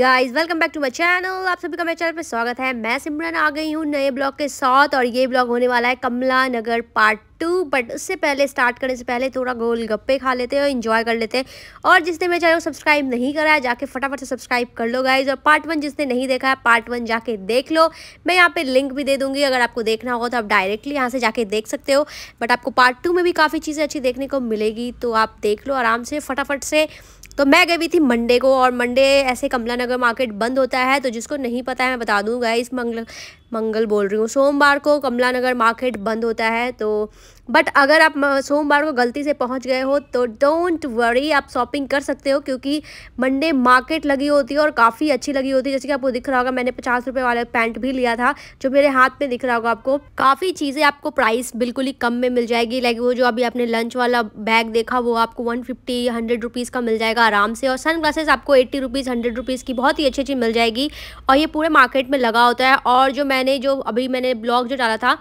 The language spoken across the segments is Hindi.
guys welcome back to my channel आप सभी का मेरे चैनल पर स्वागत है मैं सिमरन आ गई हूँ नए ब्लॉग के साथ और ये ब्लॉग होने वाला है Kamla Nagar part two but उससे पहले स्टार्ट करने से पहले थोड़ा गोल गप्पे खा लेते हैं और इन्जॉय कर लेते हैं और जिसने मेरे चैनल को सब्सक्राइब नहीं करा है जाके फटाफट से सब्सक्राइब कर लो गाइज और पार्ट वन जिसने नहीं देखा है पार्ट वन जाके देख लो मैं यहाँ पे लिंक भी दे दूँगी अगर आपको देखना होगा तो आप डायरेक्टली यहाँ से जाके देख सकते हो बट आपको पार्ट टू में भी काफ़ी चीज़ें अच्छी देखने को मिलेगी तो आप देख लो आराम से फटाफट से तो मैं गई हुई थी मंडे को और मंडे ऐसे कमला नगर मार्केट बंद होता है तो जिसको नहीं पता है मैं बता दूँगा इस मंगल मंगल बोल रही हूँ सोमवार को कमला नगर मार्केट बंद होता है तो बट अगर आप सोमवार को गलती से पहुँच गए हो तो डोंट वरी आप शॉपिंग कर सकते हो क्योंकि मंडे मार्केट लगी होती है और काफ़ी अच्छी लगी होती है जैसे कि आपको दिख रहा होगा मैंने पचास रुपये वाला पैंट भी लिया था जो मेरे हाथ में दिख रहा होगा आपको काफ़ी चीज़ें आपको प्राइस बिल्कुल ही कम में मिल जाएगी लाइक वो जो अभी आपने लंच वाला बैग देखा वो आपको वन फिफ्टी हंड्रेड रुपीज़ का मिल जाएगा आराम से और सन ग्लासेस आपको एट्टी रुपीज़ हंड्रेड रुपीज़ की बहुत ही अच्छी अच्छी मिल जाएगी और ये पूरे मार्केट में लगा होता है और जो मैं मैंने जो अभी मैंने ब्लॉग जो डाला था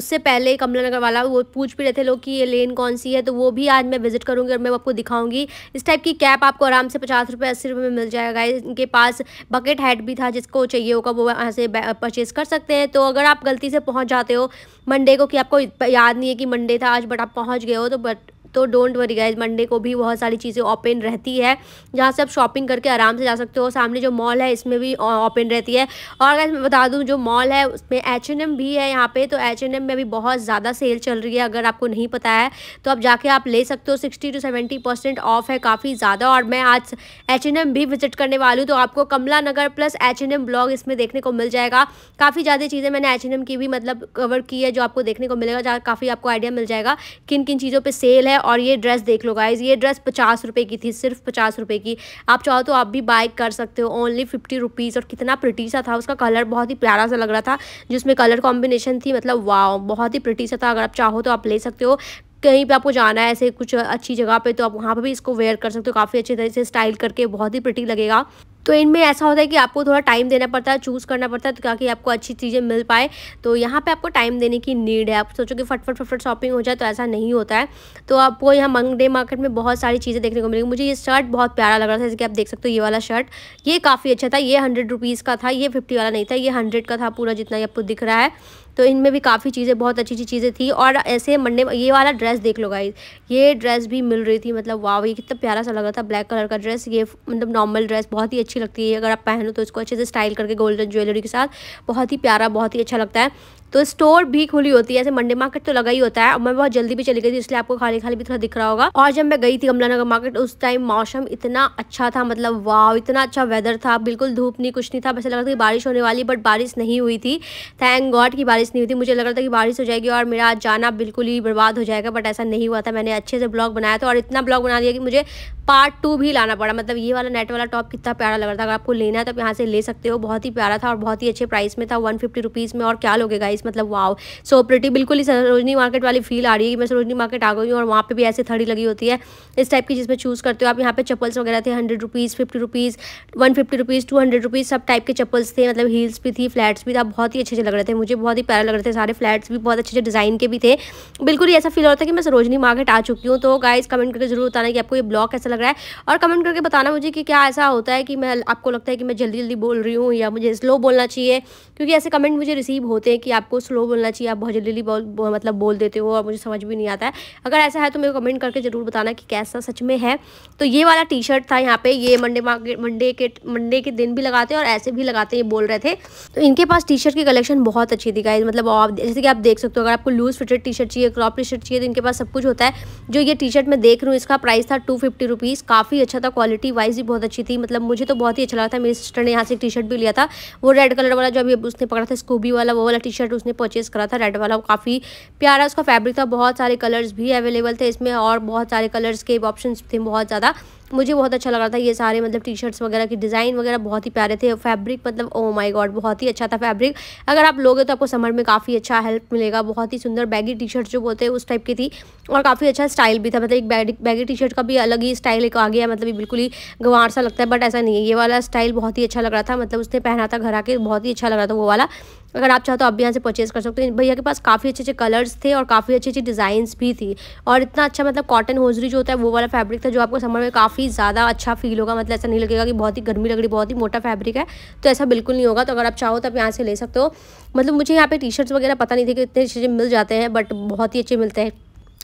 उससे पहले कमला नगर वाला वो पूछ भी रहे थे लोग कि ये लेन कौन सी है तो वो भी आज मैं विजिट करूंगी और मैं आपको दिखाऊंगी इस टाइप की कैप आपको आराम से पचास रुपये अस्सी रुपये में मिल जाएगा इनके पास बकेट हैड भी था जिसको चाहिए होगा वो वहाँ से परचेज़ कर सकते हैं तो अगर आप गलती से पहुँच जाते हो मंडे को कि आपको याद नहीं है कि मंडे था आज बट आप पहुँच गए हो तो बट तो डोंट वरी गाइज मंडे को भी बहुत सारी चीज़ें ओपन रहती है जहाँ से आप शॉपिंग करके आराम से जा सकते हो सामने जो मॉल है इसमें भी ओपन रहती है और अगर मैं बता दूँ जो मॉल है उसमें एच एन एम भी है यहाँ पे तो एच एन एम में भी बहुत ज़्यादा सेल चल रही है अगर आपको नहीं पता है तो आप जाके आप ले सकते हो sixty to seventy percent off है काफ़ी ज़्यादा और मैं आज एच एन एम भी विजिट करने वाली हूँ तो आपको Kamla Nagar plus H N M blog इसमें देखने को मिल जाएगा काफ़ी ज़्यादा चीज़ें मैंने एच एन एम की भी मतलब कवर की है जो आपको देखने को मिलेगा काफ़ी आपको आइडिया मिल जाएगा किन किन चीज़ों पर सेल है और ये ड्रेस देख लो गाइज़ ये ड्रेस पचास रुपये की थी सिर्फ पचास रुपये की आप चाहो तो आप भी बाय कर सकते हो ओनली फिफ्टी रुपीज़ और कितना प्रिटी सा था उसका कलर बहुत ही प्यारा सा लग रहा था जिसमें कलर कॉम्बिनेशन थी मतलब वाह बहुत ही प्रिटी सा था अगर आप चाहो तो आप ले सकते हो कहीं पे आपको जाना है ऐसे कुछ अच्छी जगह पे तो आप वहाँ पे भी इसको वेयर कर सकते हो काफ़ी अच्छे तरीके से स्टाइल करके बहुत ही प्रिटी लगेगा तो इनमें ऐसा होता है कि आपको थोड़ा टाइम देना पड़ता है चूज़ करना पड़ता है ताकि आपको अच्छी चीज़ें मिल पाए तो यहाँ पे आपको टाइम देने की नीड है आप सोचो कि फटफट फटफट शॉपिंग हो जाए तो ऐसा नहीं होता है तो आपको यहाँ मंगडे मार्केट में बहुत सारी चीज़ें देखने को मिलेगी मुझे ये शर्ट बहुत प्यारा लग रहा था जैसे कि आप देख सकते हो ये वाला शर्ट ये काफ़ी अच्छा था ये हंड्रेड रुपीज़ का था ये फिफ्टी वाला नहीं था ये हंड्रेड का था पूरा जितना ये आपको दिख रहा है तो इनमें भी काफ़ी चीज़ें बहुत अच्छी अच्छी चीज़ें थी और ऐसे मंडे ये वाला ड्रेस देख लो गाइज ये ड्रेस भी मिल रही थी मतलब वाह ये कितना प्यारा सा लगा था ब्लैक कलर का ड्रेस ये मतलब नॉर्मल ड्रेस बहुत ही अच्छी लगती है अगर आप पहनो तो इसको अच्छे से स्टाइल करके गोल्डन ज्वेलरी के साथ बहुत ही प्यारा बहुत ही अच्छा लगता है तो स्टोर भी खुली होती है ऐसे मंडे मार्केट तो लगा ही होता है और मैं बहुत जल्दी भी चली गई थी इसलिए आपको खाली खाली भी थोड़ा दिख रहा होगा और जब मैं गई थी कमला नगर मार्केट उस टाइम मौसम इतना अच्छा था मतलब वाह इतना अच्छा वेदर था बिल्कुल धूप नहीं कुछ नहीं था वैसे लग रहा था कि बारिश होने वाली बट बारिश नहीं हुई थी थैंक गॉड की बारिश नहीं हुई थी मुझे लग रहा था कि बारिश हो जाएगी और मेरा जाना बिल्कुल ही बर्बाद हो जाएगा बट ऐसा नहीं हुआ था मैंने अच्छे से ब्लॉग बनाया था और इतना ब्लॉग बना दिया कि मुझे पार्ट टू भी लाना पड़ा मतलब ये वाला नेट वाला टॉप कितना प्यारा लग रहा था अगर आपको लेना है तो आप यहाँ से ले सकते हो बहुत ही प्यारा था और बहुत ही अच्छे प्राइस में था वन फिफ्टी रुपीज़ में और क्या लोगे गाइस मतलब वाओ सो प्रिटी बिल्कुल ही सरोजनी मार्केट वाली फील आ रही है कि मैं सरोजनी मार्केट आ गई हूँ और वहाँ पर भी ऐसे थड़ी लगी होती है इस टाइप की जिसमें चूज़ करते हो आप यहाँ पे चप्पल्स वगैरह थे hundred rupees fifty rupees one fifty rupees two hundred rupees सब टाइप के चप्पल्स थे मतलब हील्स भी थी फ्लैट्स भी था बहुत ही अच्छे अच्छे लग रहे थे मुझे बहुत ही प्यारा लग रहे थे सारे फ्लैट्स भी बहुत अच्छे अच्छे डिज़ाइन के भी थे बिल्कुल ही ऐसा फील होता था कि मैं सरोजनी मार्केट आ चुकी हूँ तो गाइज़ कमेंट करके जरूर बताना कि आपको ये ब्लॉग कैसा लग रहा है और कमेंट करके बताना मुझे कि क्या ऐसा होता है कि मैं आपको लगता है कि मैं जल्दी जल्दी बोल रही हूँ या मुझे स्लो बोलना चाहिए क्योंकि ऐसे कमेंट मुझे रिसीव होते हैं कि आप आपको स्लो बोलना चाहिए आप बहुत जल्दी बोल, मतलब बोल देते हो और मुझे समझ भी नहीं आता है अगर ऐसा है तो मेरे को कमेंट करके ज़रूर बताना कि कैसा सच में है तो ये वाला टी शर्ट था यहाँ पे ये मंडे मार्केट मंडे के मंडे के दिन भी लगाते हैं और ऐसे भी लगाते हैं बोल रहे थे तो इनके पास टी शर्ट की कलेक्शन बहुत अच्छी थी गाइज मतलब आप जैसे कि आप देख सकते हो अगर आपको लूज़ फिटेड टी शर्ट चाहिए क्रॉप टी शर्ट चाहिए तो इनके पास सब कुछ होता है जो ये टी शर्ट मैं देख रहा हूँ इसका प्राइस था टू फिफ्टी रुपीज़ काफ़ी अच्छा था क्वालिटी वाइज भी बहुत अच्छी थी मतलब मुझे तो बहुत ही अच्छा लगा था मेरी सिस्टर ने यहाँ से टी शर्ट भी लिया था वो रेड कलर वाला जो अभी उसने पकड़ा था स्कूबी वाला वो वाला टी शर्ट उसने परचेस करा था रेड वाला काफ़ी प्यारा उसका फैब्रिक था बहुत सारे कलर्स भी अवेलेबल थे इसमें और बहुत सारे कलर्स के ऑप्शन थे बहुत ज़्यादा मुझे बहुत अच्छा लगा था ये सारे मतलब टी शर्ट्स वगैरह की डिज़ाइन वगैरह बहुत ही प्यारे थे फैब्रिक मतलब ओ माय गॉड बहुत ही अच्छा था फैब्रिक अगर आप लोगे तो आपको समर में काफ़ी अच्छा हेल्प मिलेगा बहुत ही सुंदर बैगी टी शर्ट जो बोलते हैं उस टाइप की थी और काफ़ी अच्छा स्टाइल भी था मतलब एक बैगी बैगी टी शर्ट का भी अलग ही स्टाइल एक आ गया मतलब बिल्कुल ही गंवार सा लगता है बट ऐसा नहीं है ये वाला स्टाइल बहुत ही अच्छा लग रहा था मतलब उसने पहना था घर आके बहुत ही अच्छा लग रहा था वो वाला अगर आप चाहो तो आप भी यहाँ से परचेज कर सकते हो भैया के पास काफ़ी अच्छे अच्छे कलर्स थे और काफ़ी अच्छी अच्छी डिज़ाइंस भी थी और इतना अच्छा मतलब कॉटन होजरी जो होता है वो वाला फैब्रिक था जो आपको समर में काफ़ी ज़्यादा अच्छा फील होगा मतलब ऐसा नहीं लगेगा कि बहुत ही गर्मी लग रही बहुत ही मोटा फैब्रिक है तो ऐसा बिल्कुल नहीं होगा तो अगर आप चाहो तो आप यहाँ से ले सकते हो मतलब मुझे यहाँ पे टी शर्ट्स वगैरह पता नहीं थे कि इतने चीज़ें मिल जाते हैं बट बहुत ही अच्छे मिलते हैं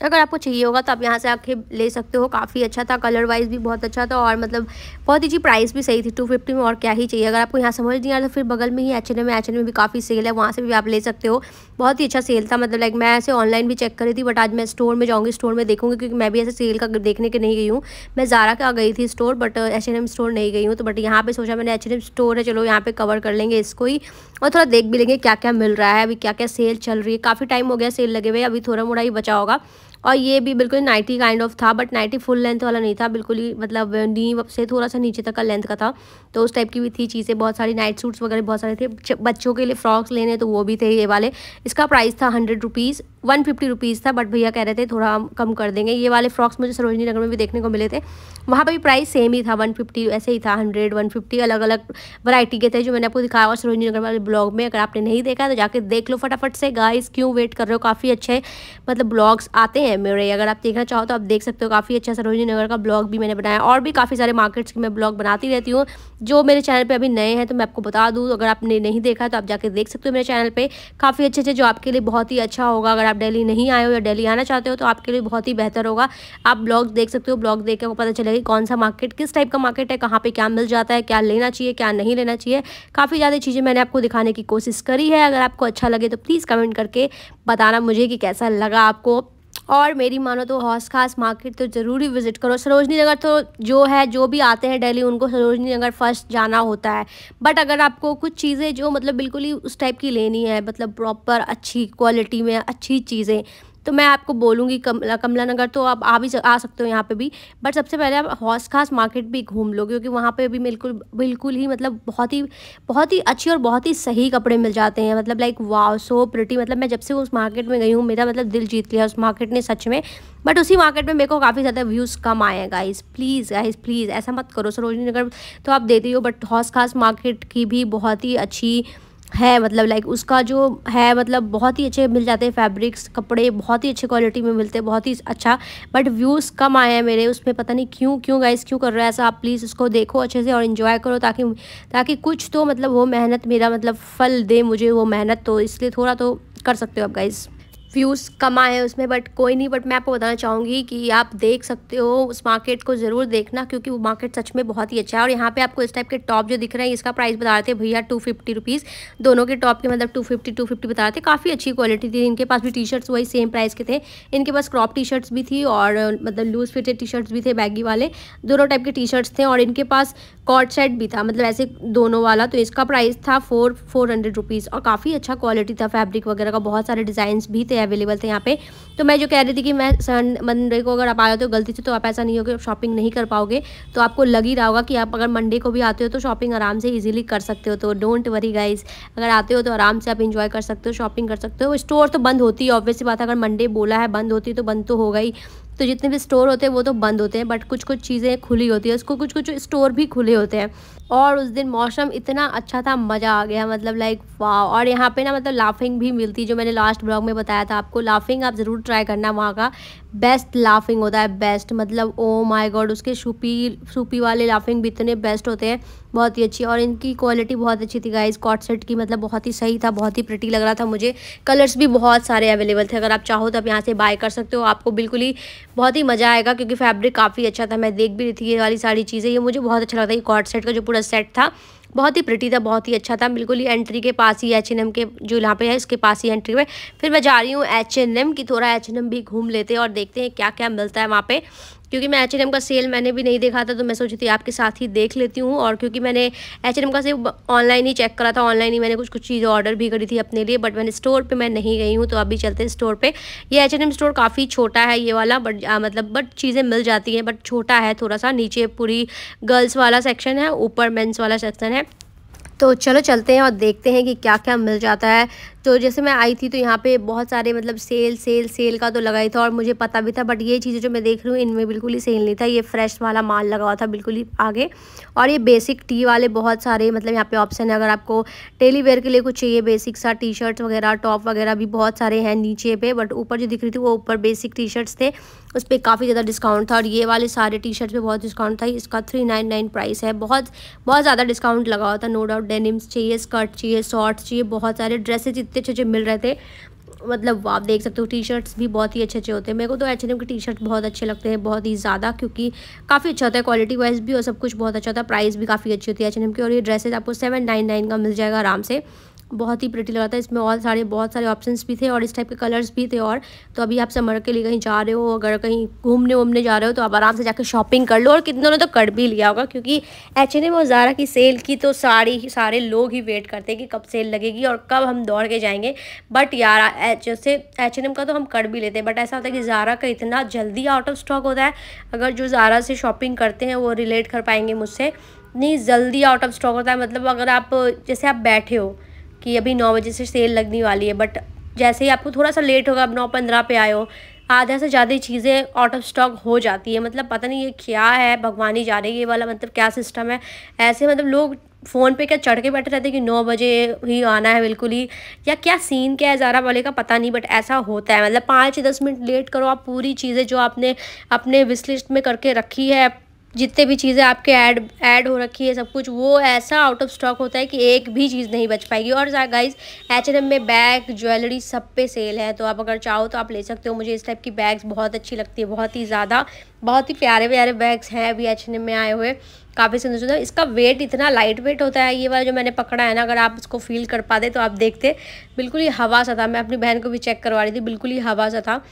अगर आपको चाहिए होगा तो आप यहाँ से आके ले सकते हो काफ़ी अच्छा था कलर वाइज भी बहुत अच्छा था और मतलब बहुत ही जी प्राइस भी सही थी टू फिफ्टी में और क्या ही चाहिए अगर आपको यहाँ समझ नहीं आ रहा तो फिर बगल में ही H N M H N M भी काफ़ी सेल है वहाँ से भी आप ले सकते हो बहुत ही अच्छा सेल था मतलब लाइक मैं ऐसे ऑनलाइन भी चेक करी थी बट आज मैं स्टोर में जाऊँगी स्टोर में देखूँगी क्योंकि मैं भी ऐसे सेल का देखने के नहीं गई हूँ मैं ज़ारा का गई थी स्टोर बट एच स्टोर नहीं गई हूँ तो बट यहाँ पर सोचा मैंने एच H&M स्टोर है चलो यहाँ पर कवर कर लेंगे इसको ही और थोड़ा देख भी लेंगे क्या क्या मिल रहा है अभी क्या क्या सेल चल रही है काफ़ी टाइम हो गया सेल लगे हुए अभी थोड़ा मोड़ा ही बचा होगा और ये भी बिल्कुल नाइटी काइंड ऑफ था बट नाइटी फुल लेंथ वाला नहीं था बिल्कुल ही मतलब नी से थोड़ा सा नीचे तक का लेंथ का था तो उस टाइप की भी थी चीज़ें बहुत सारी नाइट सूट्स वगैरह बहुत सारे थे बच्चों के लिए फ्रॉक्स लेने तो वो भी थे ये वाले इसका प्राइस था hundred rupees one fifty rupees था बट भैया कह रहे थे थोड़ा हम कम कर देंगे ये वाले फ्रॉक्स मुझे सरोजनी नगर में भी देखने को मिले थे वहाँ पर भी प्राइस सेम ही था वन फिफ्टी ऐसे ही था हंड्रेड वन फिफ्टी अलग अलग वैराइटी के थे जो मैंने आपको दिखाया और सरोजनी नगर वाले ब्लॉग में अगर आपने नहीं देखा तो जाके देख लो फटाफट से गाइस क्यों वेट कर रहे हो काफ़ी अच्छे मतलब ब्लॉग्स आते हैं मेरे अगर आप देखना चाहो तो आप देख सकते हो काफ़ी अच्छा सरोजनी नगर का ब्लॉग भी मैंने बनाया और भी काफ़ी सारे मार्केट्स के मैं ब्लॉग बनाती रहती हूँ जो मेरे चैनल पर अभी नए हैं तो मैं आपको बता दूँ अगर आपने नहीं देखा तो आप जाके देख सकते हो मेरे चैनल पर काफ़ी अच्छे अच्छे जो आपके लिए बहुत ही अच्छा होगा अगर आप डेली नहीं आए हो या डेली आना चाहते हो तो आपके लिए बहुत ही बेहतर होगा आप ब्लॉग देख सकते हो ब्लॉग देख के पता चलेगा गई कौन सा मार्केट किस टाइप का मार्केट है कहाँ पे क्या मिल जाता है क्या लेना चाहिए क्या नहीं लेना चाहिए काफ़ी ज़्यादा चीज़ें मैंने आपको दिखाने की कोशिश करी है अगर आपको अच्छा लगे तो प्लीज़ कमेंट करके बताना मुझे कि कैसा लगा आपको और मेरी मानो तो हौस खास मार्केट तो ज़रूरी विज़िट करो सरोजनी नगर तो जो है जो भी आते हैं डेली उनको सरोजनी नगर फर्स्ट जाना होता है बट अगर आपको कुछ चीज़ें जो मतलब बिल्कुल ही उस टाइप की लेनी है मतलब प्रॉपर अच्छी क्वालिटी में अच्छी चीज़ें तो मैं आपको बोलूँगी कमला कमला नगर तो आप आ भी आ सकते हो यहाँ पे भी बट सबसे पहले आप हौस खास मार्केट भी घूम लो क्योंकि वहाँ पे भी बिल्कुल बिल्कुल ही मतलब बहुत ही बहुत ही अच्छी और बहुत ही सही कपड़े मिल जाते हैं मतलब लाइक वाव सो प्रिटी मतलब मैं जब से उस मार्केट में गई हूँ मेरा मतलब दिल जीत लिया उस मार्केट ने सच में बट उसी मार्केट में मेरे को काफ़ी ज़्यादा व्यूज़ कम आए गाइस प्लीज़ गाइस प्लीज़ ऐसा मत करो सरोजनी नगर तो आप देती हो बट हौस खास मार्केट की भी बहुत ही अच्छी है मतलब लाइक उसका जो है मतलब बहुत ही अच्छे मिल जाते हैं फैब्रिक्स कपड़े बहुत ही अच्छे क्वालिटी में मिलते हैं बहुत ही अच्छा बट व्यूज़ कम आए हैं मेरे उसमें पता नहीं क्यों क्यों गाइस क्यों कर रहा है ऐसा आप प्लीज़ उसको देखो अच्छे से और इन्जॉय करो ताकि ताकि कुछ तो मतलब वो मेहनत मेरा मतलब फल दे मुझे वो मेहनत तो इसलिए थोड़ा तो कर सकते हो आप गाइज़ व्यूज़ कम आए हैं उसमें बट कोई नहीं बट मैं आपको बताना चाहूँगी कि आप देख सकते हो उस मार्केट को ज़रूर देखना क्योंकि वो मार्केट सच में बहुत ही अच्छा है और यहाँ पे आपको इस टाइप के टॉप जो दिख रहे हैं इसका प्राइस बता रहे थे भैया टू फिफ्टी रुपीज़ दोनों के टॉप के मतलब टू फिफ्टी टू फिफ्टी बता रहे थे काफ़ी अच्छी क्वालिटी थी इनके पास भी टी शर्ट्स वही सेम प्राइस के थे इनके पास क्रॉप टी शर्ट्स भी थी और मतलब लूज़ फिटेड टी शर्ट्स भी थे बैगी वाले दोनों टाइप के टी शर्ट्स थे और इनके पास कॉट सेट भी था मतलब ऐसे दोनों वाला तो इसका प्राइस था फोर फोर हंड्रेड रुपीज़ और काफ़ी अच्छा क्वालिटी था फैब्रिक वगैरह का बहुत सारे डिज़ाइन भी थे अवेलेबल थे यहाँ पे तो मैं जो कह रही थी कि मैं संडे मंडे को अगर आप आ जाते हो गलती से तो आप ऐसा नहीं होगा कि शॉपिंग नहीं कर पाओगे तो आपको लग ही रहा होगा कि आप अगर मंडे को भी आते हो तो शॉपिंग आराम से इजीली कर सकते हो तो डोंट वरी गाइज अगर आते हो तो आराम से आप इन्जॉय कर सकते हो शॉपिंग कर सकते हो स्टोर तो बंद होती है ऑब्वियसली बात है अगर मंडे बोला है बंद होती तो बंद तो होगा ही तो जितने भी स्टोर होते हैं वो तो बंद होते हैं बट कुछ कुछ चीज़ें खुली होती है उसको कुछ कुछ स्टोर भी खुले होते हैं और उस दिन मौसम इतना अच्छा था मज़ा आ गया मतलब लाइक वाह और यहाँ पे ना मतलब लाफिंग भी मिलती जो मैंने लास्ट ब्लॉग में बताया था आपको लाफिंग आप ज़रूर ट्राई करना वहाँ का बेस्ट लाफिंग होता है बेस्ट मतलब ओ माय गॉड उसके सूपी सूपी वाले लाफिंग भी इतने बेस्ट होते हैं बहुत ही अच्छी और इनकी क्वालिटी बहुत अच्छी थी गाइज कॉट सेट की मतलब बहुत ही सही था बहुत ही प्रटी लग रहा था मुझे कलर्स भी बहुत सारे अवेलेबल थे अगर आप चाहो तो आप यहाँ से बाय कर सकते हो आपको बिल्कुल ही बहुत ही मज़ा आएगा क्योंकि फैब्रिक काफ़ी अच्छा था मैं देख भी रही थी ये वाली सारी चीज़ें ये मुझे बहुत अच्छा लगता है ये कॉट सेट का जो पूरा पूरा सेट था बहुत ही प्रटी था बहुत ही अच्छा था बिल्कुल ही एंट्री के पास ही एच एन एम के जो यहाँ पे है इसके पास ही एंट्री में फिर मैं जा रही हूँ एच एन एम की थोड़ा एच एन एम भी घूम लेते हैं और देखते हैं क्या क्या मिलता है वहाँ पे क्योंकि मैं एच एन एम का सेल मैंने भी नहीं देखा था तो मैं सोची थी आपके साथ ही देख लेती हूँ और क्योंकि मैंने एच एन एम का सेल ऑनलाइन ही चेक करा था ऑनलाइन ही मैंने कुछ कुछ चीज़ें ऑर्डर भी करी थी अपने लिए बट मैंने स्टोर पर मैं नहीं गई हूँ तो अभी चलते हैं स्टोर पर यह एच एन एम स्टोर काफ़ी छोटा है ये वाला बट मतलब बट चीज़ें मिल जाती हैं बट छोटा है थोड़ा सा नीचे पूरी गर्ल्स वाला सेक्शन है ऊपर मेन्स वाला सेक्शन है तो चलो चलते हैं और देखते हैं कि क्या क्या मिल जाता है तो जैसे मैं आई थी तो यहाँ पे बहुत सारे मतलब सेल सेल सेल का तो लगा ही था और मुझे पता भी था बट ये चीज़ें जो मैं देख रही हूँ इनमें बिल्कुल ही सेल नहीं था ये फ्रेश वाला माल लगा हुआ था बिल्कुल ही आगे और ये बेसिक टी वाले बहुत सारे मतलब यहाँ पे ऑप्शन है अगर आपको डेली वेयर के लिए कुछ चाहिए बेसिक सा टी शर्ट्स वगैरह टॉप वगैरह भी बहुत सारे हैं नीचे पे बट ऊपर जो दिख रही थी वो ऊपर बेसिक टी शर्ट्स थे उस पर काफ़ी ज़्यादा डिस्काउंट था और ये वाले सारे टी शर्ट्स पर बहुत डिस्काउंट था इसका थ्री नाइन नाइन प्राइस है बहुत बहुत ज़्यादा डिस्काउंट लगा हुआ था नो डाउट डेनिम्स चाहिए स्कर्ट चाहिए शॉर्ट्स चाहिए बहुत सारे ड्रेसेज इतने इतने अच्छे अच्छे मिल रहे थे मतलब आप देख सकते हो टी शर्ट्स भी बहुत ही अच्छे अच्छे होते हैं मेरे को तो एच H&M एन के टी शर्ट बहुत अच्छे लगते हैं बहुत ही ज़्यादा क्योंकि काफ़ी अच्छा होता है क्वालिटी वाइज भी और सब कुछ बहुत अच्छा होता है प्राइस भी काफ़ी अच्छी होती है एच H&M एन की और ये ड्रेसेज आपको सेवन नाइन नाइन का मिल जाएगा आराम से बहुत ही प्रिटी लगा था इसमें और सारे बहुत सारे ऑप्शंस भी थे और इस टाइप के कलर्स भी थे और तो अभी आप समर के लिए कहीं जा रहे हो अगर कहीं घूमने वूमने जा रहे हो तो आप आराम से जाकर शॉपिंग कर लो और कितनों ने तो कर भी लिया होगा क्योंकि एच एन एम और ज़ारा की सेल की तो सारी सारे लोग ही वेट करते हैं कि कब सेल लगेगी और कब हम दौड़ के जाएंगे बट यार जैसे एच एन एम का तो हम कर भी लेते हैं बट ऐसा होता है कि ज़ारा का इतना जल्दी आउट ऑफ स्टॉक होता है अगर जो ज़ारा से शॉपिंग करते हैं वो रिलेट कर पाएंगे मुझसे इतनी जल्दी आउट ऑफ स्टॉक होता है मतलब अगर आप जैसे आप बैठे हो कि अभी नौ बजे से सेल लगने वाली है बट जैसे ही आपको थोड़ा सा लेट होगा अब नौ पंद्रह पे आए हो आधा से ज़्यादा चीज़ें आउट ऑफ स्टॉक हो जाती है मतलब पता नहीं ये क्या है भगवान ही जा रहे ये वाला मतलब क्या सिस्टम है ऐसे मतलब लोग फ़ोन पे क्या चढ़ के बैठे रहते हैं कि नौ बजे ही आना है बिल्कुल ही या क्या सीन क्या है ज़ारा वाले का पता नहीं बट ऐसा होता है मतलब पाँच दस मिनट लेट करो आप पूरी चीज़ें जो आपने अपने विश लिस्ट में करके रखी है जितने भी चीज़ें आपके ऐड ऐड हो रखी है सब कुछ वो ऐसा आउट ऑफ स्टॉक होता है कि एक भी चीज़ नहीं बच पाएगी और गाइज एच एन एम में बैग ज्वेलरी सब पे सेल है तो आप अगर चाहो तो आप ले सकते हो मुझे इस टाइप की बैग्स बहुत अच्छी लगती है बहुत ही ज़्यादा बहुत ही प्यारे प्यारे बैग्स हैं अभी एच H&M में आए हुए काफ़ी सुंदर सुंदर इसका वेट इतना लाइट वेट होता है ये वाला जो मैंने पकड़ा है ना अगर आप उसको फील कर पाते तो आप देखते बिल्कुल ही हवा सा था मैं अपनी बहन को भी चेक करवा रही थी बिल्कुल ही हवा सा था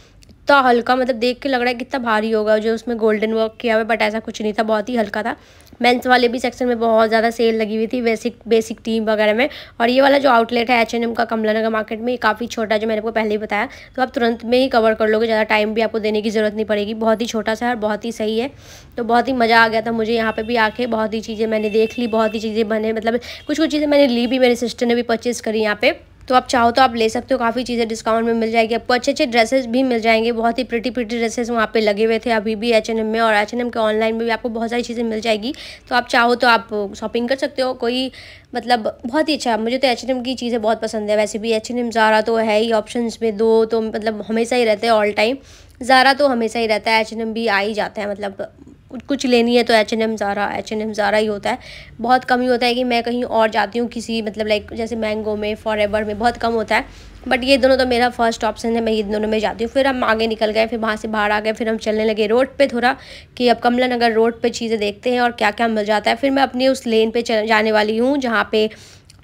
इतना हल्का मतलब देख के लग रहा है कितना भारी होगा जो उसमें गोल्डन वर्क किया हुआ बट ऐसा कुछ नहीं था बहुत ही हल्का था मेंस वाले भी सेक्शन में बहुत ज़्यादा सेल लगी हुई थी बेसिक बेसिक टीम वगैरह में और ये वाला जो आउटलेट है एच एन एम का कमला नगर मार्केट में ये काफ़ी छोटा जो मैंने आपको पहले ही बताया तो आप तुरंत में ही कवर कर लोगे ज़्यादा टाइम भी आपको देने की ज़रूरत नहीं पड़ेगी बहुत ही छोटा सा है और बहुत ही सही है तो बहुत ही मज़ा आ गया था मुझे यहाँ पर भी आके बहुत ही चीज़ें मैंने देख ली बहुत ही चीज़ें बने मतलब कुछ कुछ चीज़ें मैंने ली भी मेरे सिस्टर ने भी परचेज़ करी यहाँ पर तो आप चाहो तो आप ले सकते हो काफ़ी चीज़ें डिस्काउंट में मिल जाएगी आपको अच्छे अच्छे ड्रेसेस भी मिल जाएंगे बहुत ही प्रिटी प्रिटी ड्रेसेस वहाँ पे लगे हुए थे अभी भी एच H&M में और एच H&M के ऑनलाइन में भी आपको बहुत सारी चीज़ें मिल जाएगी तो आप चाहो तो आप शॉपिंग कर सकते हो कोई मतलब बहुत ही अच्छा मुझे तो एच H&M की चीज़ें बहुत पसंद है वैसे भी एच एन तो है ही ऑप्शन में दो तो मतलब हमेशा ही रहते हैं ऑल टाइम ज़ारा तो हमेशा ही रहता है एच भी आ ही जाता है मतलब कुछ लेनी है तो H N M Zara H N M Zara ही होता है बहुत कम ही होता है कि मैं कहीं और जाती हूँ किसी मतलब लाइक जैसे मैंगो में फॉर एवर में बहुत कम होता है बट ये दोनों तो मेरा फर्स्ट ऑप्शन है मैं ये दोनों में जाती हूँ फिर हम आगे निकल गए फिर वहाँ से बाहर आ गए फिर हम चलने लगे रोड पे थोड़ा कि अब कमला नगर रोड पे चीज़ें देखते हैं और क्या क्या मिल जाता है फिर मैं अपने उस लेन पे जाने वाली हूँ जहाँ पे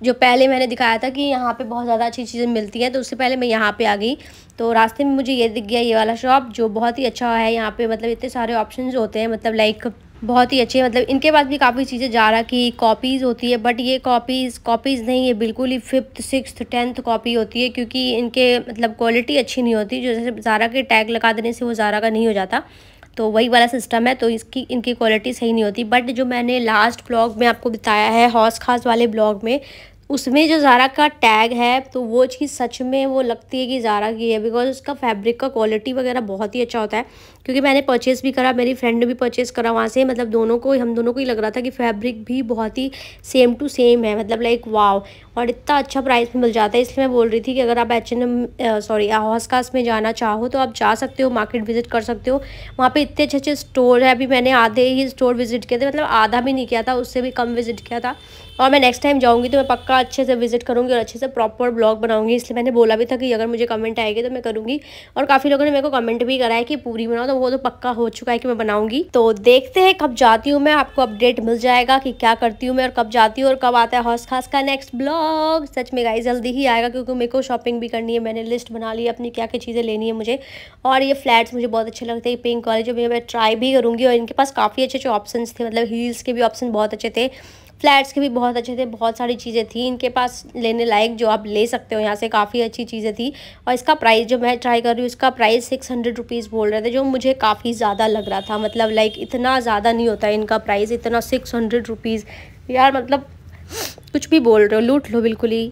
जो पहले मैंने दिखाया था कि यहाँ पे बहुत ज़्यादा अच्छी चीज़ें मिलती हैं तो उससे पहले मैं यहाँ पे आ गई तो रास्ते में मुझे ये दिख गया ये वाला शॉप जो बहुत ही अच्छा है यहाँ पे मतलब इतने सारे ऑप्शन होते हैं मतलब लाइक बहुत ही अच्छे मतलब इनके पास भी काफ़ी चीज़ें जा रहा की कॉपीज़ होती है बट ये कॉपीज़ कॉपीज़ नहीं है बिल्कुल ही फिफ्थ सिक्स टेंथ कॉपी होती है क्योंकि इनके मतलब क्वालिटी अच्छी नहीं होती जो जैसे ज़ारा के टैग लगा देने से वो ज़ारा का नहीं हो जाता तो वही वाला सिस्टम है तो इसकी इनकी क्वालिटी सही नहीं होती बट जो मैंने लास्ट ब्लॉग में आपको बताया है हौस खास वाले ब्लॉग में उसमें जो ज़ारा का टैग है तो वो चीज़ सच में वो लगती है कि ज़ारा की है बिकॉज उसका फैब्रिक का क्वालिटी वगैरह बहुत ही अच्छा होता है क्योंकि मैंने परचेस भी करा मेरी फ्रेंड ने भी परचेस करा वहाँ से मतलब दोनों को हम दोनों को ही लग रहा था कि फैब्रिक भी बहुत ही सेम टू सेम है मतलब लाइक वाव और इतना अच्छा प्राइस में मिल जाता है इसलिए मैं बोल रही थी कि अगर आप एच एन सॉरी हॉस्कास में जाना चाहो तो आप जा सकते हो मार्केट विजिट कर सकते हो वहाँ पे इतने अच्छे अच्छे स्टोर है अभी मैंने आधे ही स्टोर विजिट किए थे मतलब आधा भी नहीं किया था उससे भी कम विजिट किया था और मैं नेक्स्ट टाइम जाऊँगी तो मैं पक्का अच्छे से विजिट करूँगी और अच्छे से प्रॉपर ब्लॉग बनाऊँगी इसलिए मैंने बोला भी था कि अगर मुझे कमेंट आएगी तो मैं करूँगी और काफ़ी लोगों ने मेरे को कमेंट भी करा है कि पूरी बनाओ तो वो तो पक्का हो चुका है कि मैं बनाऊँगी तो देखते हैं कब जाती हूँ मैं आपको अपडेट मिल जाएगा कि क्या करती हूँ मैं और कब जाती हूँ और कब आता है हौस खास का नेक्स्ट ब्लॉग सच में गाई जल्दी ही आएगा क्योंकि मेरे को शॉपिंग भी करनी है मैंने लिस्ट बना ली अपनी क्या क्या चीज़ें लेनी है मुझे और ये फ्लैट्स मुझे बहुत अच्छे लगते हैं पिंक वाले जो मैं ट्राई भी करूँगी और इनके पास काफ़ी अच्छे अच्छे ऑप्शन थे मतलब हील्स के भी ऑप्शन बहुत अच्छे थे फ्लैट्स के भी बहुत अच्छे थे बहुत सारी चीज़ें थी इनके पास लेने लायक जो आप ले सकते हो यहाँ से काफ़ी अच्छी चीज़ें थी और इसका प्राइस जो मैं ट्राई कर रही हूँ इसका प्राइस सिक्स हंड्रेड रुपीज़ बोल रहे थे जो मुझे काफ़ी ज़्यादा लग रहा था मतलब लाइक इतना ज़्यादा नहीं होता है इनका प्राइस इतना सिक्स हंड्रेड रुपीज़ यार मतलब कुछ भी बोल रहे हो लूट लो बिल्कुल ही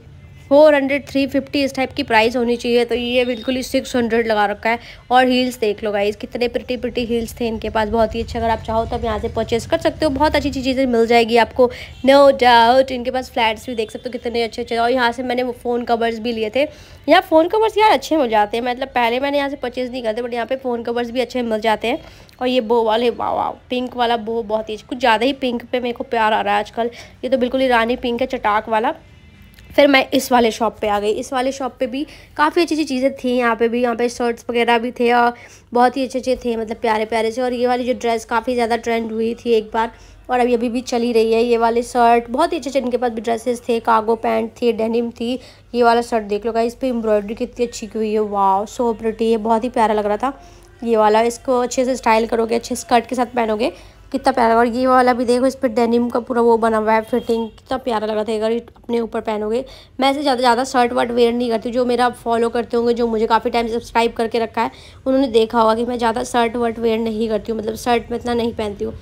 फोर हंड्रेड थ्री फिफ्टी इस टाइप की प्राइस होनी चाहिए तो ये बिल्कुल ही सिक्स हंड्रेड लगा रखा है और हील्स देख लो गाइज कितने पिटी पिटी हील्स थे इनके पास बहुत ही अच्छे अगर आप चाहो तो आप यहाँ से परचेस कर सकते हो बहुत अच्छी अच्छी चीज़ें मिल जाएगी आपको नो डाउट इनके पास फ्लैट्स भी देख सकते हो कितने अच्छे अच्छे और यहाँ से मैंने फ़ोन कवर्स भी लिए थे यहाँ फ़ोन कवर्स यार अच्छे मिल जाते हैं मतलब पहले मैंने यहाँ से परचेज़ नहीं करते बट यहाँ पर फ़ोन कवर्स भी अच्छे मिल जाते हैं और ये बो वाले वाह वाह पिंक वाला बो बहुत ही कुछ ज़्यादा ही पिंक पे मेरे को प्यार आ रहा है आजकल ये तो बिल्कुल ही रानी पिंक है चटाक वाला फिर मैं इस वाले शॉप पे आ गई इस वाले शॉप पे भी काफ़ी अच्छी अच्छी चीज़ें थी यहाँ पे भी यहाँ पे शर्ट्स वगैरह भी थे और बहुत ही अच्छे अच्छे थे मतलब प्यारे प्यारे से और ये वाली जो ड्रेस काफ़ी ज़्यादा ट्रेंड हुई थी एक बार और अभी अभी भी चली रही है ये वाले शर्ट बहुत ही अच्छे अच्छे इनके पास भी ड्रेसेस थे कागो पैंट थे डेनिम थी ये वाला शर्ट देख लो इस पर एम्ब्रॉयडरी कितनी अच्छी की हुई है वाह सो प्रटी है बहुत ही प्यारा लग रहा था ये वाला इसको अच्छे से स्टाइल करोगे अच्छे स्कर्ट के साथ पहनोगे कितना प्यारा और ये वाला भी देखो इस पर डेनिम का पूरा वो बना हुआ है फिटिंग कितना प्यारा लगा था अगर अपने ऊपर पहनोगे मैं से ज़्यादा ज़्यादा शर्ट वर्ट वेयर नहीं करती जो मेरा फॉलो करते होंगे जो मुझे काफ़ी टाइम सब्सक्राइब करके रखा है उन्होंने देखा होगा कि मैं ज़्यादा शर्ट वर्ट वेयर नहीं करती हूँ मतलब शर्ट में इतना नहीं पहनती हूँ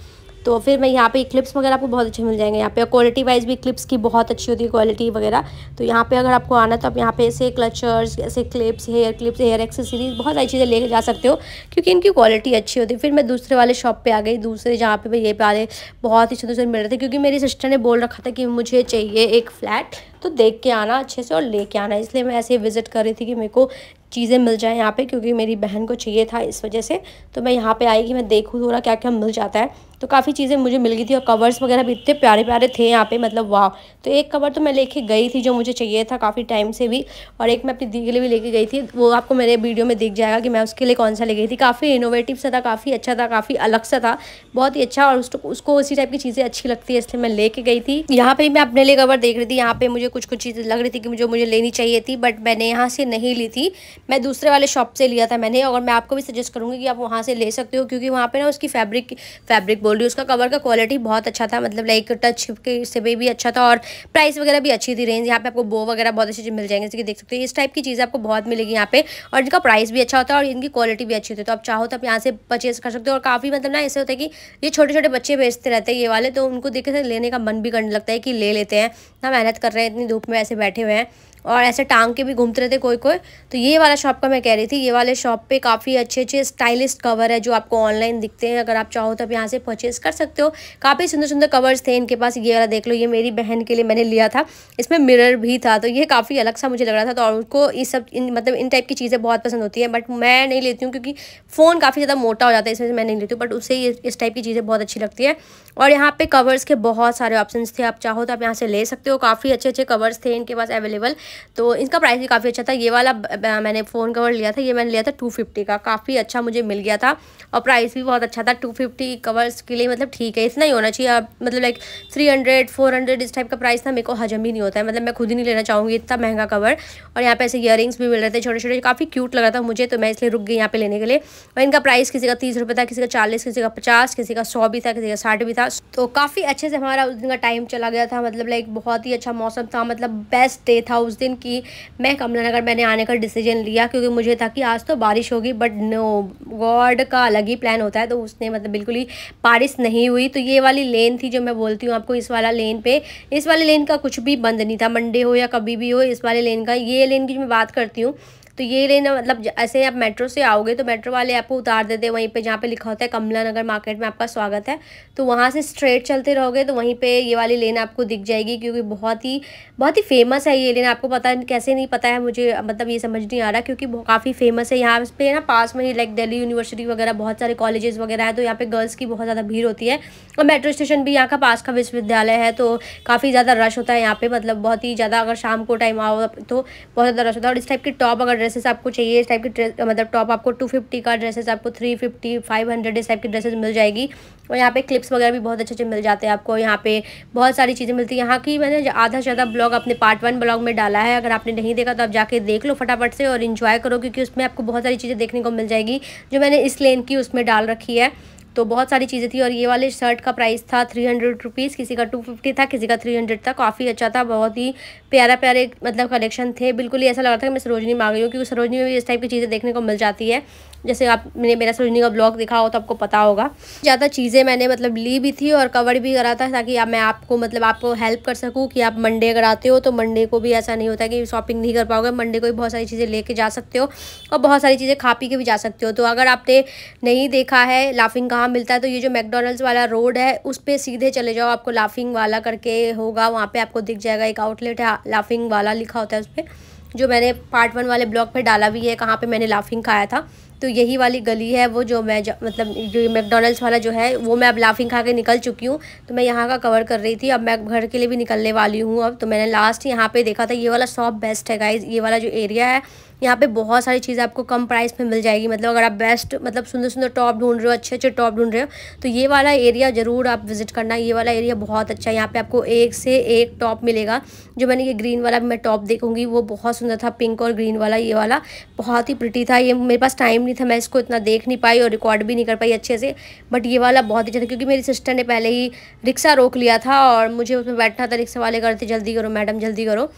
तो फिर मैं यहाँ पे क्लिप्स वगैरह आपको बहुत अच्छे मिल जाएंगे यहाँ पे क्वालिटी वाइज भी क्लिप्स की बहुत अच्छी होती है क्वालिटी वगैरह तो यहाँ पे अगर आपको आना तो आप यहाँ पे ऐसे क्लचर्स ऐसे clips hair clips hair accessories बहुत सारी चीज़ें लेके जा सकते हो क्योंकि इनकी क्वालिटी अच्छी होती है फिर मैं दूसरे वाले शॉप पर आ गई दूसरे जहाँ पे ये पे आ गए बहुत ही सुंदर मिल रहे थे क्योंकि मेरी सिस्टर ने बोल रखा था कि मुझे चाहिए एक फ्लैट तो देख के आना अच्छे से और लेके आना इसलिए मैं ऐसे विज़िट कर रही थी कि मेरे को चीज़ें मिल जाएँ यहाँ पे क्योंकि मेरी बहन को चाहिए था इस वजह से तो मैं यहाँ पर आई कि मैं देखूँ थोड़ा क्या क्या मिल जाता है तो काफ़ी चीज़ें मुझे मिल गई थी और कवर्स वगैरह भी इतने प्यारे प्यारे थे यहाँ पे मतलब वाह तो एक कवर तो मैं लेके गई थी जो मुझे चाहिए था काफ़ी टाइम से भी और एक मैं अपनी दी के लिए भी लेके गई थी वो आपको मेरे वीडियो में दिख जाएगा कि मैं उसके लिए कौन सा ले गई थी काफ़ी इनोवेटिव सा था काफ़ी अच्छा था काफ़ी अलग सा था बहुत ही अच्छा और उसको उसी टाइप की चीज़ें अच्छी लगती है इसलिए मैं लेके गई थी यहाँ पर मैं अपने लिए कवर देख रही थी यहाँ पर मुझे कुछ कुछ चीज़ें लग रही थी कि मुझे मुझे लेनी चाहिए थी बट मैंने यहाँ से नहीं ली थी मैं दूसरे वाले शॉप से लिया था मैंने और मैं आपको भी सजेस्ट करूँगी कि आप वहाँ से ले सकते हो क्योंकि वहाँ पर ना उसकी फैब्रिक फैब्रिक बोल रही हूँ उसका कवर का क्वालिटी बहुत अच्छा था मतलब लाइक टच के से भी अच्छा था और प्राइस वगैरह भी अच्छी थी रेंज यहाँ पे आपको बो वगैरह बहुत अच्छी मिल जाएंगे जैसे कि देख सकते हो इस टाइप की चीज आपको बहुत मिलेगी यहाँ पे और इनका प्राइस भी अच्छा होता है और इनकी क्वालिटी भी अच्छी होती है तो आप चाहो तो आप यहाँ से परचेज कर सकते हो और काफ़ी मतलब ना ऐसे होता है कि ये छोटे छोटे बच्चे बेचते रहते हैं ये वाले तो उनको देखे लेने का मन भी करने लगता है कि ले लेते हैं ना मेहनत कर रहे हैं इतनी धूप में ऐसे बैठे हुए हैं और ऐसे टांग के भी घूमते रहते कोई कोई तो ये वाला शॉप का मैं कह रही थी ये वाले शॉप पे काफ़ी अच्छे अच्छे स्टाइलिश कवर है जो आपको ऑनलाइन दिखते हैं अगर आप चाहो तो आप यहाँ से परचेज़ कर सकते हो काफ़ी सुंदर सुंदर कवर्स थे इनके पास ये वाला देख लो ये मेरी बहन के लिए मैंने लिया था इसमें मिररर भी था तो ये काफ़ी अलग सा मुझे लग रहा था तो और उनको ये सब इन मतलब इन टाइप की चीज़ें बहुत पसंद होती हैं बट मैं नहीं लेती हूँ क्योंकि फ़ोन काफ़ी ज़्यादा मोटा हो जाता है इसमें मैं नहीं लेती हूँ बट उसे ये इस टाइप की चीज़ें बहुत अच्छी लगती है और यहाँ पे कवर्स के बहुत सारे ऑप्शन थे आप चाहो तो आप यहाँ से ले सकते हो काफ़ी अच्छे अच्छे कवर्स थे इनके पास अवेलेबल तो इनका प्राइस भी काफ़ी अच्छा था ये वाला मैंने फ़ोन कवर लिया था ये मैंने लिया था टू फिफ्टी का काफ़ी अच्छा मुझे मिल गया था और प्राइस भी बहुत अच्छा था टू फिफ्टी कवर्स के लिए मतलब ठीक है इतना ही होना चाहिए आप मतलब like three hundred four hundred इस टाइप का प्राइस था मेरे को हजम ही नहीं होता है मतलब मैं खुद ही नहीं लेना चाहूँगी इतना महंगा कवर और यहाँ पे ऐसे ईयर भी मिल रहे थे छोटे छोटे काफ़ी क्यूट लगा था मुझे तो मैं इसलिए रुक गई यहाँ पे लेने के लिए और इनका प्राइस किसी का तीस रुपये था किसी का चालीस किसी का पचास किसी का सौ भी था किसी का साठ भी था तो काफ़ी अच्छे से हमारा उस दिन का टाइम चला गया था मतलब लाइक बहुत ही अच्छा मौसम था मतलब बेस्ट डे था उस दिन की मैं कमला नगर मैंने आने का डिसीजन लिया क्योंकि मुझे था कि आज तो बारिश होगी बट नो गॉड का अलग ही प्लान होता है तो उसने मतलब बिल्कुल ही बारिश नहीं हुई तो ये वाली लेन थी जो मैं बोलती हूँ आपको इस वाला लेन पे इस वाले लेन का कुछ भी बंद नहीं था मंडे हो या कभी भी हो इस वाले लेन का ये लेन की मैं बात करती हूँ तो ये लेना मतलब ऐसे आप मेट्रो से आओगे तो मेट्रो वाले आपको उतार देते हैं वहीं पे जहाँ पे लिखा होता है कमला नगर मार्केट में आपका स्वागत है तो वहाँ से स्ट्रेट चलते रहोगे तो वहीं पे ये वाली लेन आपको दिख जाएगी क्योंकि बहुत ही बहुत ही फेमस है ये लेन आपको पता कैसे नहीं पता है मुझे मतलब ये समझ नहीं आ रहा क्योंकि काफ़ी फेमस है यहाँ पे ना पास में ही लाइक दिल्ली यूनिवर्सिटी वगैरह बहुत सारे कॉलेजेस वगैरह है तो यहाँ पे गर्ल्स की बहुत ज़्यादा भीड़ होती है और मेट्रो स्टेशन भी यहाँ का पास का विश्वविद्यालय है तो काफ़ी ज़्यादा रश होता है यहाँ पे मतलब बहुत ही ज़्यादा अगर शाम को टाइम आओ तो बहुत ज़्यादा रश होता है और इस टाइप की टॉप अगर ड्रेसेस आपको चाहिए इस टाइप की ड्रेस मतलब टॉप आपको टू फिफ्टी का ड्रेसेस आपको थ्री फिफ्टी फाइव हंड्रेड इस टाइप की ड्रेसेस मिल जाएगी और यहाँ पे क्लिप्स वगैरह भी बहुत अच्छे अच्छे मिल जाते हैं आपको यहाँ पे बहुत सारी चीज़ें मिलती हैं यहाँ की मैंने आधा से ज़्यादा ब्लॉग अपने पार्ट वन ब्लॉग में डाला है अगर आपने नहीं देखा तो आप जाके देख लो फटाफट से और इन्जॉय करो क्योंकि उसमें आपको बहुत सारी चीज़ें देखने को मिल जाएगी जो मैंने इस लेन की उसमें डाल रखी है तो बहुत सारी चीज़ें थी और ये वाले शर्ट का प्राइस था थ्री हंड्रेड रुपीज़ किसी का टू फिफ्टी था किसी का थ्री हंड्रेड था काफ़ी अच्छा था बहुत ही प्यारा प्यारे मतलब कलेक्शन थे बिल्कुल ही ऐसा लग रहा था कि मैं सरोजनी मांग रही हूँ क्योंकि सरोजनी में भी इस टाइप की चीज़ें देखने को मिल जाती है जैसे आपने मेरा सरोजनी का ब्लॉग देखा हो तो आपको पता होगा ज़्यादा चीज़ें मैंने मतलब ली भी थी और कवर भी करा था ताकि आप मैं आपको मतलब आपको हेल्प कर सकूँ कि आप मंडे अगर आते हो तो मंडे को भी ऐसा नहीं होता कि शॉपिंग नहीं कर पाओगे मंडे को भी बहुत सारी चीज़ें लेके जा सकते हो और बहुत सारी चीज़ें खा पी के भी जा सकते हो तो अगर आपने नहीं देखा है लाफिंग कहाँ मिलता है तो ये जो मैकडोनल्ड्स वाला रोड है उस पर सीधे चले जाओ आपको लाफिंग वाला करके होगा वहाँ पर आपको दिख जाएगा एक आउटलेट है लाफिंग वाला लिखा होता है उस पर जो मैंने पार्ट वन वाले ब्लॉग पर डाला भी है कहाँ पर मैंने लाफिंग खाया था तो यही वाली गली है वो जो मैं मतलब जो मैकडोनल्ड्स वाला जो है वो मैं अब लाफिंग खा के निकल चुकी हूँ तो मैं यहाँ का कवर कर रही थी अब मैं घर के लिए भी निकलने वाली हूँ अब तो मैंने लास्ट यहाँ पे देखा था ये वाला शॉप बेस्ट है गाइज ये वाला जो एरिया है यहाँ पे बहुत सारी चीज़ें आपको कम प्राइस में मिल जाएगी मतलब अगर आप बेस्ट मतलब सुंदर सुंदर टॉप ढूंढ रहे हो अच्छे अच्छे टॉप ढूंढ रहे हो तो ये वाला एरिया ज़रूर आप विजिट करना ये वाला एरिया बहुत अच्छा है यहाँ पर आपको एक से एक टॉप मिलेगा जो मैंने ये ग्रीन वाला मैं टॉप देखूँगी वो बहुत सुंदर था पिंक और ग्रीन वाला ये वाला बहुत ही प्रिटी था ये मेरे पास टाइम नहीं था मैं इसको इतना देख नहीं पाई और रिकॉर्ड भी नहीं कर पाई अच्छे से बट ये वाला बहुत ही अच्छा था क्योंकि मेरी सिस्टर ने पहले ही रिक्शा रोक लिया था और मुझे उसमें बैठना था रिक्शा वाले करते जल्दी करो मैडम जल्दी करो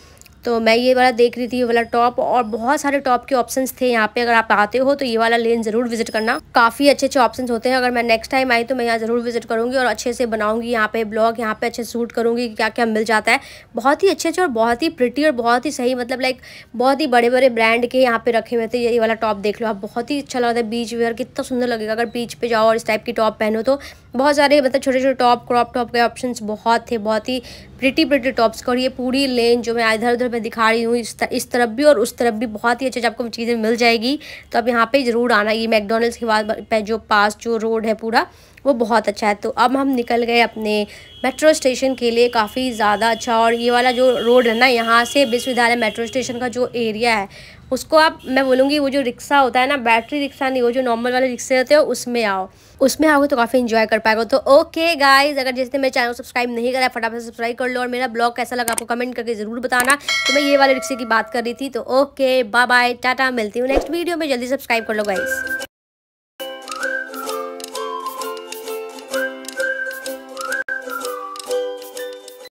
तो मैं ये वाला देख रही थी ये वाला टॉप और बहुत सारे टॉप के ऑप्शन थे यहाँ पे अगर आप आते हो तो ये वाला लेन ज़रूर विजिट करना काफ़ी अच्छे अच्छे ऑप्शन होते हैं अगर मैं नेक्स्ट टाइम आई तो मैं यहाँ ज़रूर विजिट करूँगी और अच्छे से बनाऊँगी यहाँ पे ब्लॉग यहाँ पे अच्छे सूट करूँगी क्या क्या मिल जाता है बहुत ही अच्छे अच्छे और बहुत ही प्रिटी और बहुत ही सही मतलब लाइक बहुत ही बड़े बड़े ब्रांड के यहाँ पे रखे हुए थे ये वाला टॉप देख लो आप बहुत ही अच्छा लगता है बीच वेयर कितना सुंदर लगेगा अगर बीच पे जाओ और इस टाइप की टॉप पहनो तो बहुत सारे मतलब छोटे छोटे टॉप क्रॉप टॉप के ऑप्शन बहुत थे बहुत ही प्रिटी प्रिटी टॉप्स और ये पूरी लेन जो मैं इधर उधर मैं दिखा रही हूँ इस, तरफ भी और उस तरफ भी बहुत ही अच्छी आपको चीज़ें मिल जाएगी तो आप यहाँ पे ज़रूर आना ये मैकडोनल्ड्स के बाद जो पास जो रोड है पूरा वो बहुत अच्छा है तो अब हम निकल गए अपने मेट्रो स्टेशन के लिए काफ़ी ज़्यादा अच्छा और ये वाला जो रोड है ना यहाँ से विश्वविद्यालय मेट्रो स्टेशन का जो एरिया है उसको आप मैं बोलूँगी वो जो रिक्शा होता है ना बैटरी रिक्शा नहीं वो जो नॉर्मल वाले रिक्शे होते हो उसमें आओ उसमें आओगे तो काफ़ी इन्जॉय कर पाएगा तो ओके गाइज अगर जैसे मेरे चैनल सब्सक्राइब नहीं करा फटाफट सब्सक्राइब कर लो और मेरा ब्लॉग कैसा लगा आपको कमेंट करके ज़रूर बताना तो मैं ये वाले रिक्शे की बात कर रही थी तो ओके बाय बाय टाटा मिलती हूँ नेक्स्ट वीडियो में जल्दी सब्सक्राइब कर लो गाइज